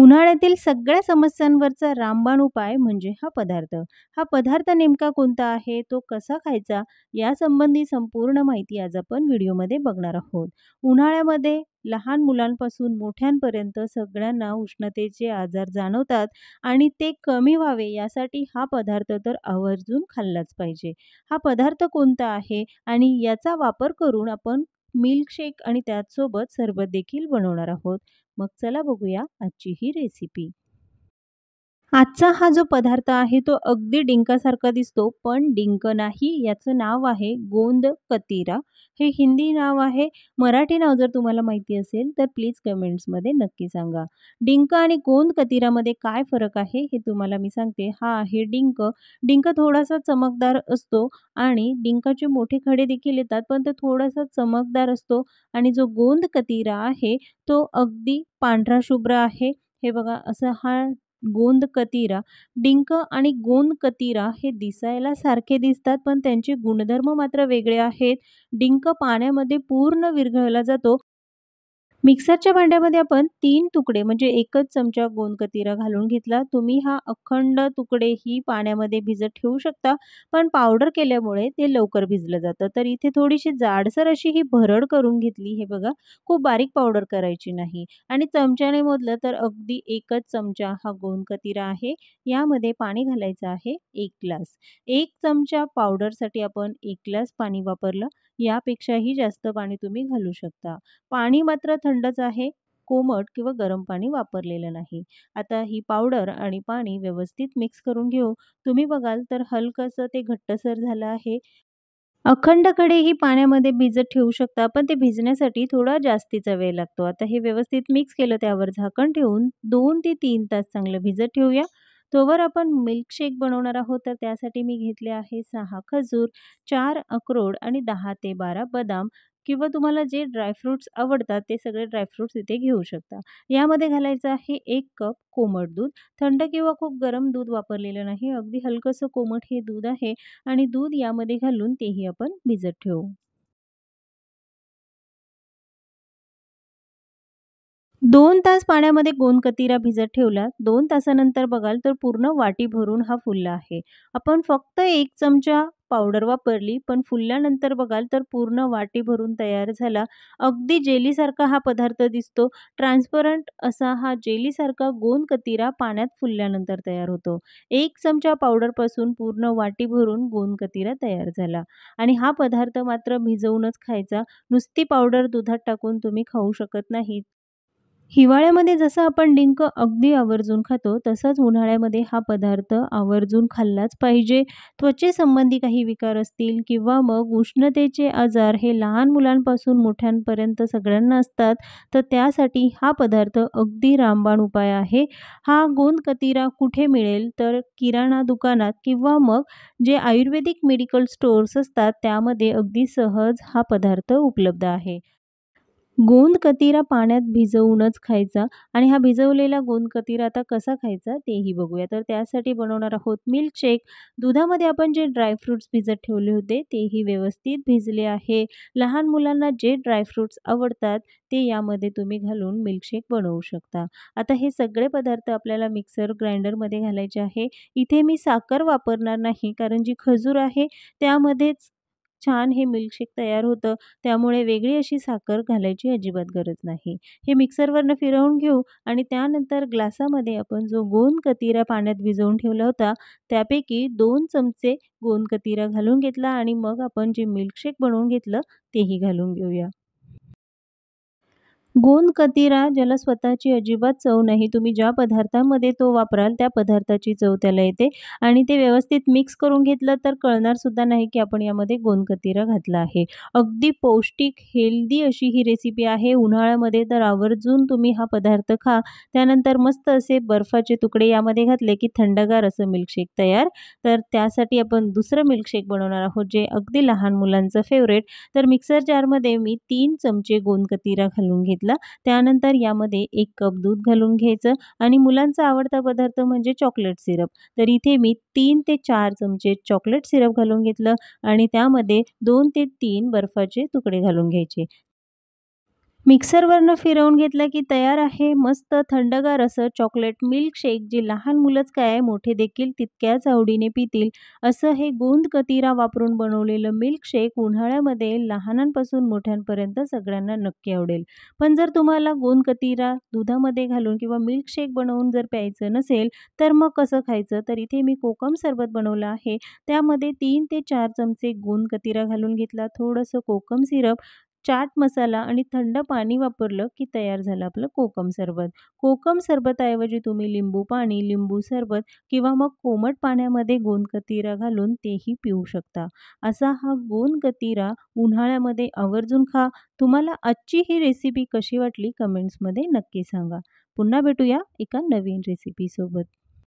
उन्हाळ्यातील सगळ्या समस्यांवरचा रामबाण उपाय म्हणजे हा पदार्थ हा पदार्थ नेमका कोणता आहे तो कसा खायचा यासंबंधी संपूर्ण माहिती आज आपण व्हिडिओमध्ये बघणार आहोत उन्हाळ्यामध्ये लहान मुलांपासून मोठ्यांपर्यंत सगळ्यांना उष्णतेचे आजार जाणवतात आणि ते कमी व्हावे यासाठी हा पदार्थ तर आवर्जून खाल्लाच पाहिजे हा पदार्थ कोणता आहे आणि याचा वापर करून आपण मिल्कशेक आणि त्याचसोबत सरबत देखील बनवणार आहोत मग चला बघूया आजची ही रेसिपी आजचा हा जो पदार्थ आहे तो अगदी डिंकासारखा दिसतो पण डिंक नाही याचं नाव आहे गोंद कतिरा हे हिंदी नाव आहे मराठी नाव जर तुम्हाला माहिती असेल तर प्लीज कमेंट्समध्ये नक्की सांगा डिंक आणि गोंद कतिरामध्ये काय फरक आहे हे तुम्हाला मी सांगते हा आहे डिंक डिंक थोडासा चमकदार असतो आणि डिंकाचे मोठे खडे देखील येतात पण तो थोडासा चमकदार असतो आणि जो गोंद कतिरा आहे तो अगदी पांढरा शुभ्र आहे हे बघा असं हा गोंद कतीरा डिंक आणि गोंद कतीरा हे दिसायला सारखे दिसतात पण त्यांचे गुणधर्म मात्र वेगळे आहेत डिंक पाण्यामध्ये पूर्ण विरघळला जातो मिक्सरच्या भांड्यामध्ये आपण तीन तुकडे म्हणजे एकच चमचा गोंदकतीरा घालून घेतला तुम्ही हा अखंड तुकडे ही पाण्यामध्ये भिजत ठेवू शकता पण पावडर केल्यामुळे ते लवकर भिजलं जातं तर इथे थोडीशी जाडसर अशी ही भरड करून घेतली हे बघा खूप बारीक पावडर करायची नाही आणि चमच्याने मोदलं तर अगदी एकच चमचा हा गोंदकतीरा आहे यामध्ये पाणी घालायचं आहे एक ग्लास एक चमचा पावडरसाठी आपण एक ग्लास पाणी वापरलं यापेक्षाही जास्त पाणी तुम्ही घालू शकता पाणी मात्र थंडच आहे कोमट किंवा गरम पाणी वापरलेलं नाही आता ही पावडर आणि पाणी व्यवस्थित मिक्स करून घेऊ तुम्ही बघाल तर हलकंसं ते घट्टसर झालं आहे अखंड ही पाण्यामध्ये भिजत ठेवू शकता पण ते भिजण्यासाठी थोडा जास्तीचा वेळ लागतो आता हे व्यवस्थित मिक्स केलं त्यावर झाकण ठेवून दोन ते तीन तास चांगलं भिजत ठेवूया तोवर आपण मिल्कशेक बनवणार आहोत तर त्यासाठी मी घेतले आहे सहा खजूर चार अक्रोड आणि दहा ते बारा बदाम किंवा तुम्हाला जे ड्रायफ्रूट्स आवडतात ते सगळे ड्रायफ्रूट्स इथे घेऊ शकता यामध्ये घालायचं आहे एक कप कोमट दूध थंड किंवा खूप गरम दूध वापरलेलं नाही अगदी हलकंसं कोमट हे दूध आहे आणि दूध यामध्ये घालून तेही आपण भिजत ठेवू दोन तास पाण्यामध्ये गोंदकतिरा भिजत ठेवला दोन तासानंतर बघाल तर पूर्ण वाटी भरून हा फुलला आहे आपण फक्त एक चमचा पावडर वापरली पण फुलल्यानंतर बघाल तर पूर्ण वाटी भरून तयार झाला अगदी जेलीसारखा हा पदार्थ दिसतो ट्रान्सपरंट असा हा जेलीसारखा गोंद पाण्यात फुलल्यानंतर तयार होतो एक चमचा पावडरपासून पूर्ण वाटी भरून गोंद तयार झाला आणि हा पदार्थ मात्र भिजवूनच खायचा नुसती पावडर दुधात टाकून तुम्ही खाऊ शकत नाहीत हिवाळ्यामध्ये जसं आपण डिंक अगदी आवर्जून खातो तसंच उन्हाळ्यामध्ये हा पदार्थ आवर्जून खाल्लाच पाहिजे त्वचेसंबंधी काही विकार असतील किंवा मग उष्णतेचे आजार हे लहान मुलांपासून मोठ्यांपर्यंत सगळ्यांना असतात तर त्यासाठी हा पदार्थ अगदी रामबाण उपाय आहे हा गोंद कतिरा कुठे मिळेल तर किराणा दुकानात किंवा मग जे आयुर्वेदिक मेडिकल स्टोअर्स असतात त्यामध्ये अगदी सहज हा पदार्थ उपलब्ध आहे गोंद कतीरा पाण्यात भिजवूनच खायचा आणि हा भिजवलेला गोंद कतीरा आता कसा खायचा तेही बघूया तर त्यासाठी बनवणार आहोत मिल्कशेक दुधामध्ये आपण जे ड्रायफ्रूट्स भिजत ठेवले होते तेही व्यवस्थित भिजले आहे लहान मुलांना जे ड्रायफ्रूट्स आवडतात ते यामध्ये तुम्ही घालून मिल्कशेक बनवू शकता आता हे सगळे पदार्थ आपल्याला मिक्सर ग्राइंडरमध्ये घालायचे आहे इथे मी साखर वापरणार नाही कारण जी खजूर आहे त्यामध्येच छान हे मिल्कशेक तयार होतं त्यामुळे वेगळी अशी साखर घालायची अजिबात गरज नाही हे मिक्सरवरनं फिरवून घेऊ आणि त्यानंतर ग्लासामध्ये आपण जो गोंद कतिरा पाण्यात भिजवून ठेवला होता त्यापैकी दोन चमचे गोंद कतिरा घालून घेतला आणि मग आपण जे मिल्कशेक बनवून घेतलं तेही घालून घेऊया गोंद ज्याला स्वतःची अजिबात चव नाही तुम्ही ज्या पदार्थामध्ये तो वापराल त्या पदार्थाची चव त्याला येते आणि ते व्यवस्थित मिक्स करून घेतलं तर कळणारसुद्धा नाही की आपण यामध्ये गोंद कतिरा घातला आहे अगदी पौष्टिक हेल्दी अशी ही रेसिपी आहे उन्हाळ्यामध्ये तर आवर्जून तुम्ही हा पदार्थ खा त्यानंतर मस्त असे बर्फाचे तुकडे यामध्ये घातले की थंडगार असं मिल्कशेक तयार तर त्यासाठी आपण दुसरं मिल्कशेक बनवणार आहोत जे अगदी लहान मुलांचं फेवरेट तर मिक्सर जारमध्ये मी तीन चमचे गोंद कतिरा घालून घेते घेतला त्यानंतर यामध्ये एक कप दूध घालून घ्यायचं आणि मुलांचा आवडता पदार्थ म्हणजे चॉकलेट सिरप तर इथे मी तीन ते चार चमचे चॉकलेट सिरप घालून घेतलं आणि त्यामध्ये दोन ते तीन बर्फाचे तुकडे घालून घ्यायचे मिक्सरवरनं फिरवून घेतलं की तयार आहे मस्त थंडगार असं चॉकलेट मिल्कशेक जे लहान मुलंच काय मोठे देखील तितक्याच आवडीने पितील असं हे गोंद कतिरा वापरून बनवलेलं मिल्कशेक उन्हाळ्यामध्ये लहानांपासून मोठ्यांपर्यंत सगळ्यांना नक्की आवडेल पण जर तुम्हाला गोंद कतीरा दुधामध्ये घालून किंवा मिल्कशेक बनवून जर प्यायचं नसेल तर मग कसं खायचं तर इथे मी कोकम सरबत बनवलं आहे त्यामध्ये तीन ते चार चमचे गोंद कतीरा घालून घेतला थोडंसं कोकम सिरप चाट मसाला आणि थंड पाणी वापरलं की तयार झालं आपलं कोकम सरबत कोकम सरबतऐवजी तुम्ही लिंबू पाणी लिंबू सरबत किंवा मग कोमट पाण्यामध्ये गोंदकतिरा घालून तेही पिऊ शकता असा हा गोंदकतिरा उन्हाळ्यामध्ये आवर्जून खा तुम्हाला आजची ही रेसिपी कशी वाटली कमेंट्समध्ये नक्की सांगा पुन्हा भेटूया एका नवीन रेसिपीसोबत